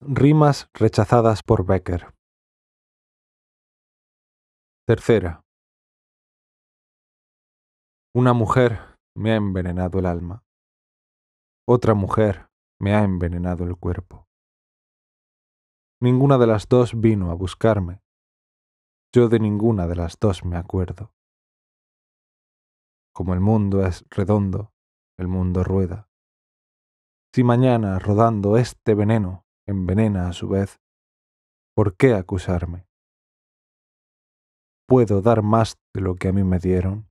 rimas rechazadas por Becker. Tercera. Una mujer me ha envenenado el alma. Otra mujer me ha envenenado el cuerpo. Ninguna de las dos vino a buscarme. Yo de ninguna de las dos me acuerdo. Como el mundo es redondo, el mundo rueda. Si mañana rodando este veneno envenena a su vez, ¿por qué acusarme? Puedo dar más de lo que a mí me dieron,